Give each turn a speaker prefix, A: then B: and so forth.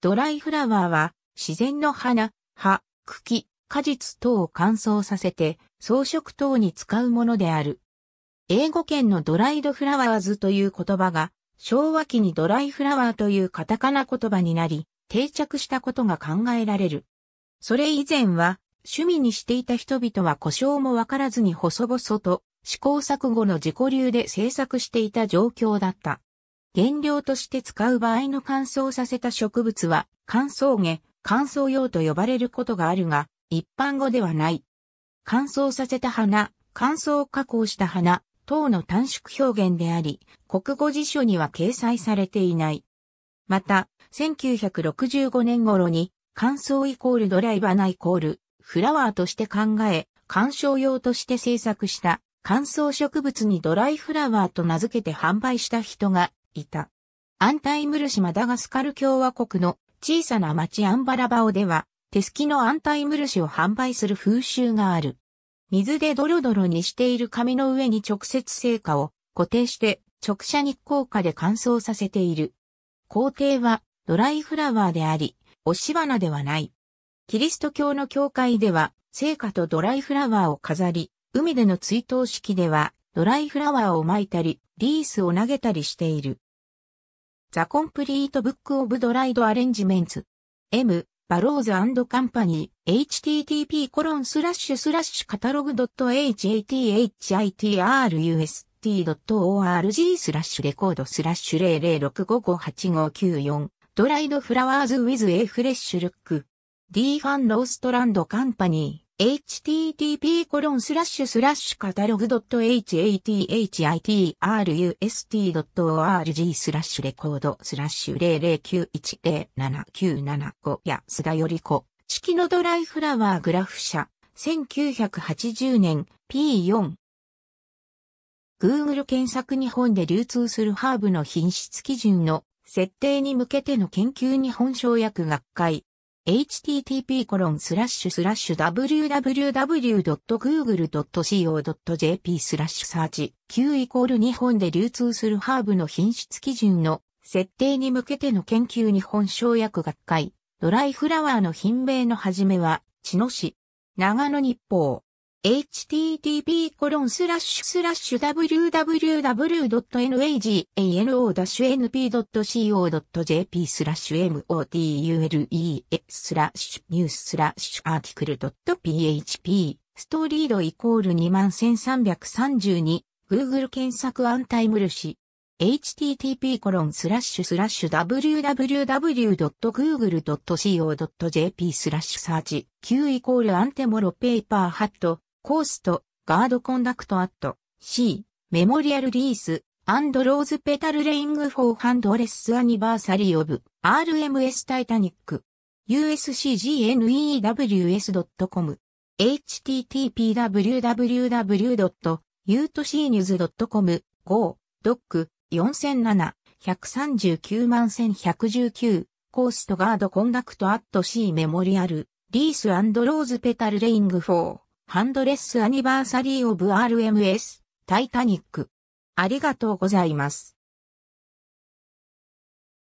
A: ドライフラワーは自然の花、葉、茎、果実等を乾燥させて装飾等に使うものである。英語圏のドライドフラワーズという言葉が昭和期にドライフラワーというカタカナ言葉になり定着したことが考えられる。それ以前は趣味にしていた人々は故障もわからずに細々と試行錯誤の自己流で制作していた状況だった。原料として使う場合の乾燥させた植物は乾燥下、乾燥用と呼ばれることがあるが、一般語ではない。乾燥させた花、乾燥加工した花等の短縮表現であり、国語辞書には掲載されていない。また、1965年頃に乾燥イコールドライバナイコールフラワーとして考え、観賞用として制作した乾燥植物にドライフラワーと名付けて販売した人がいた。アンタイムル市マダガスカル共和国の小さな町アンバラバオでは、手すきのアンタイムルを販売する風習がある。水でドロドロにしている紙の上に直接成果を固定して直射日光下で乾燥させている。工程はドライフラワーであり、押し花ではない。キリスト教の教会では、聖火とドライフラワーを飾り、海での追悼式では、ドライフラワーを巻いたり、リースを投げたりしている。ザ・コンプリート・ブック・オブ・ドライド・アレンジメンツ。M、バローズカンパニー、http コロンスラッシュスラッシュカタログ h a t h i t r u s t o r g スラッシュレコードスラッシュ006558594ドライドフラワーズウィズエフレッシュルック D ファンローストランドカンパニー http コロンスラッシュスラッシュカタログ .hathitrust.org スラッシュレコードスラッシュ009107975や菅より子式のドライフラワーグラフ社1980年 P4 Google 検索日本で流通するハーブの品質基準の設定に向けての研究日本省薬学会 http://www.google.co.jp スラッシュサーチ9イコール日本で流通するハーブの品質基準の設定に向けての研究日本生薬学会ドライフラワーの品名の始めは、茅野市、長野日報。http://www.nagano-np.co.jp スラッシュ motule スラッシュニューススラッシュアーティクル .php ストリードイコール21332 Google 検索アンタイムルシ http://www.google.co.jp スラッシュサーチ q イコールアンテモロペーパーハットコースト、ガードコンダクトアット、C、メモリアルリース、アンドローズペタルレイングフォーハンドレスアニバーサリーオブ、RMS タイタニック、uscgnews.com、httpwww.utcnews.com、Go、ドック、4007、139119、コーストガードコンダクトアット C メモリアル、リースアンドローズペタルレイング4。ハンドレスアニバーサリーオブ RMS タイタニック。ありがとうございます。